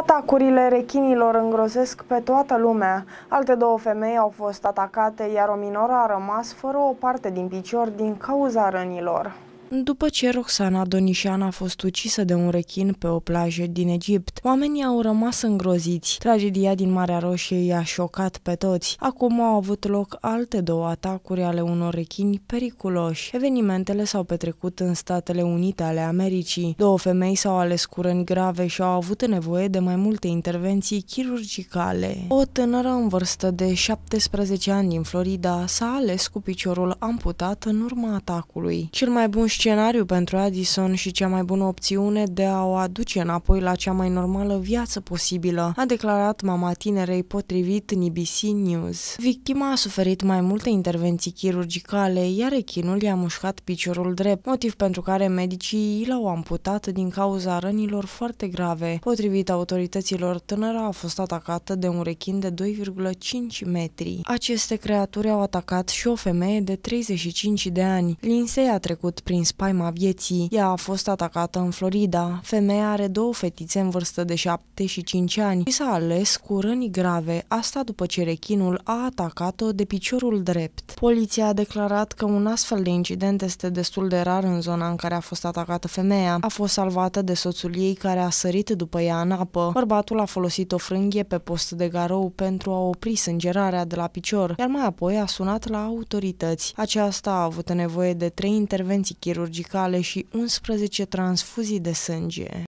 Atacurile rechinilor îngrozesc pe toată lumea. Alte două femei au fost atacate, iar o minoră a rămas fără o parte din picior din cauza rănilor. După ce Roxana Donișan a fost ucisă de un rechin pe o plajă din Egipt, oamenii au rămas îngroziți. Tragedia din Marea Roșie i-a șocat pe toți. Acum au avut loc alte două atacuri ale unor rechini periculoși. Evenimentele s-au petrecut în Statele Unite ale Americii. Două femei s-au ales cu răni grave și au avut nevoie de mai multe intervenții chirurgicale. O tânără în vârstă de 17 ani din Florida s-a ales cu piciorul amputat în urma atacului. Cel mai bun scenariu pentru Addison și cea mai bună opțiune de a o aduce înapoi la cea mai normală viață posibilă, a declarat mama tinerei potrivit NBC News. Victima a suferit mai multe intervenții chirurgicale, iar rechinul i-a mușcat piciorul drept, motiv pentru care medicii l-au amputat din cauza rănilor foarte grave. Potrivit autorităților, tânăra a fost atacată de un rechin de 2,5 metri. Aceste creaturi au atacat și o femeie de 35 de ani. Linsei a trecut prin spaima vieții. Ea a fost atacată în Florida. Femeia are două fetițe în vârstă de 7 și 5 ani și s-a ales cu răni grave, asta după ce rechinul a atacat-o de piciorul drept. Poliția a declarat că un astfel de incident este destul de rar în zona în care a fost atacată femeia. A fost salvată de soțul ei care a sărit după ea în apă. Bărbatul a folosit o frânghie pe post de garou pentru a opri sângerarea de la picior, iar mai apoi a sunat la autorități. Aceasta a avut nevoie de trei intervenții chirurgice chirurgicale și 11 transfuzii de sânge.